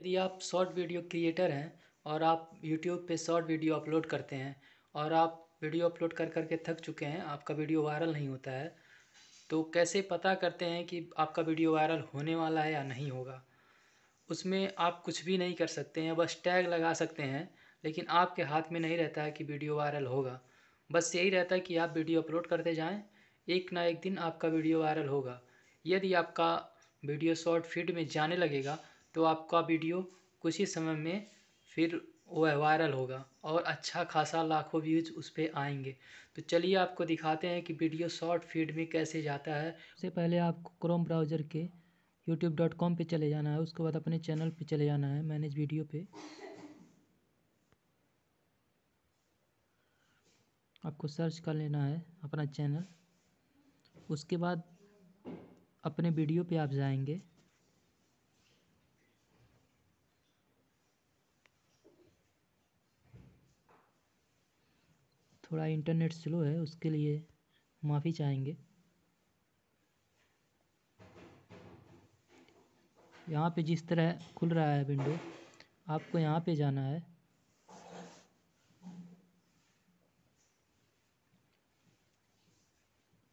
यदि आप short video creator हैं और आप यूट्यूब पे शॉर्ट वीडियो अपलोड करते हैं और आप वीडियो अपलोड कर करके थक चुके हैं आपका वीडियो वायरल नहीं होता है तो कैसे पता करते हैं कि आपका वीडियो वायरल होने वाला है या नहीं होगा उसमें आप कुछ भी नहीं कर सकते हैं बस टैग लगा सकते हैं लेकिन आपके हाथ में नहीं रहता है कि वीडियो वायरल होगा बस यही रहता है कि आप वीडियो अपलोड करते जाएँ एक ना एक दिन आपका वीडियो वायरल होगा यदि आपका वीडियो शॉर्ट फीड में जाने लगेगा तो आपका वीडियो कुछ ही समय में फिर वह वायरल होगा और अच्छा खासा लाखों व्यूज़ उस पर आएंगे तो चलिए आपको दिखाते हैं कि वीडियो शॉर्ट फीड में कैसे जाता है सबसे पहले आपको क्रोम ब्राउज़र के यूट्यूब डॉट कॉम पर चले जाना है उसके बाद अपने चैनल पे चले जाना है मैनेज वीडियो पे आपको सर्च कर लेना है अपना चैनल उसके बाद अपने वीडियो पे आप जाएंगे थोड़ा इंटरनेट स्लो है उसके लिए माफ़ी चाहेंगे यहाँ पे जिस तरह खुल रहा है विंडो आपको यहाँ पे जाना है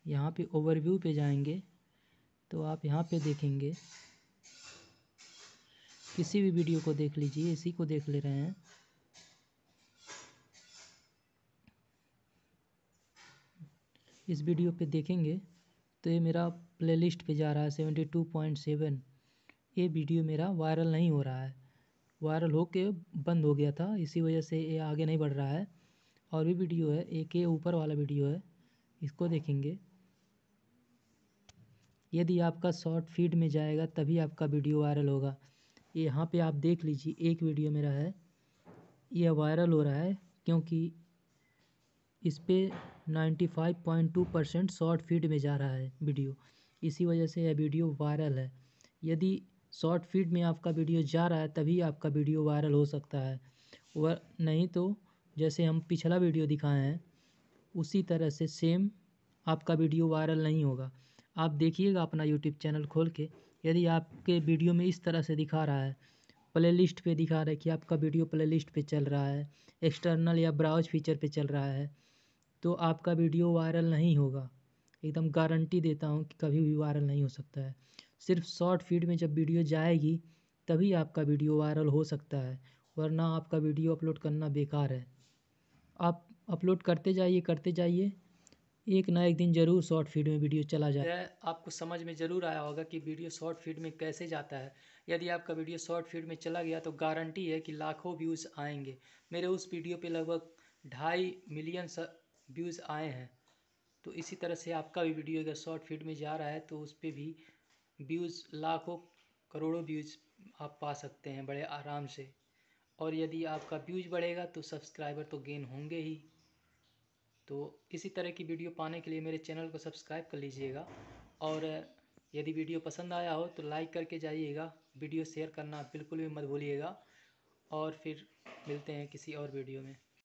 यहाँ पे ओवरव्यू पे जाएंगे तो आप यहाँ पे देखेंगे किसी भी वीडियो को देख लीजिए इसी को देख ले रहे हैं इस वीडियो पे देखेंगे तो ये मेरा प्लेलिस्ट पे जा रहा है सेवेंटी टू पॉइंट सेवन ये वीडियो मेरा वायरल नहीं हो रहा है वायरल हो के बंद हो गया था इसी वजह से ये आगे नहीं बढ़ रहा है और भी वीडियो है एक ये ऊपर वाला वीडियो है इसको देखेंगे यदि आपका शॉर्ट फीड में जाएगा तभी आपका वीडियो वायरल होगा यहाँ पे आप देख लीजिए एक वीडियो मेरा है यह वायरल हो रहा है क्योंकि इस पर ninety five point two percent short feed में जा रहा है वीडियो इसी वजह से यह वीडियो वायरल है यदि शॉर्ट फीड में आपका वीडियो जा रहा है तभी आपका वीडियो वायरल हो सकता है वह नहीं तो जैसे हम पिछला वीडियो दिखाए हैं उसी तरह से सेम आपका वीडियो वायरल नहीं होगा आप देखिएगा अपना यूट्यूब चैनल खोल के यदि आपके वीडियो में इस तरह से दिखा रहा है प्ले लिस्ट पर दिखा रहा है कि आपका वीडियो प्ले लिस्ट पर चल रहा है एक्सटर्नल या ब्राउज फीचर पर चल रहा है तो आपका वीडियो वायरल नहीं होगा एकदम गारंटी देता हूँ कि कभी भी वायरल नहीं हो सकता है सिर्फ शॉर्ट फीड में जब वीडियो जाएगी तभी आपका वीडियो वायरल हो सकता है वरना आपका वीडियो अपलोड करना बेकार है आप अपलोड करते जाइए करते जाइए एक ना एक दिन ज़रूर शॉर्ट फीड में वीडियो चला जाए आपको समझ में ज़रूर आया होगा कि वीडियो शॉर्ट फीड में कैसे जाता है यदि आपका वीडियो शॉर्ट फीड में चला गया तो गारंटी है कि लाखों व्यूज़ आएंगे मेरे उस वीडियो पे लगभग ढाई मिलियन व्यूज़ आए हैं तो इसी तरह से आपका भी वीडियो अगर शॉर्ट फीड में जा रहा है तो उस पर भी व्यूज़ लाखों करोड़ों व्यूज़ आप पा सकते हैं बड़े आराम से और यदि आपका व्यूज बढ़ेगा तो सब्सक्राइबर तो गेन होंगे ही तो इसी तरह की वीडियो पाने के लिए मेरे चैनल को सब्सक्राइब कर लीजिएगा और यदि वीडियो पसंद आया हो तो लाइक करके जाइएगा वीडियो शेयर करना बिल्कुल भी मत भूलिएगा और फिर मिलते हैं किसी और वीडियो में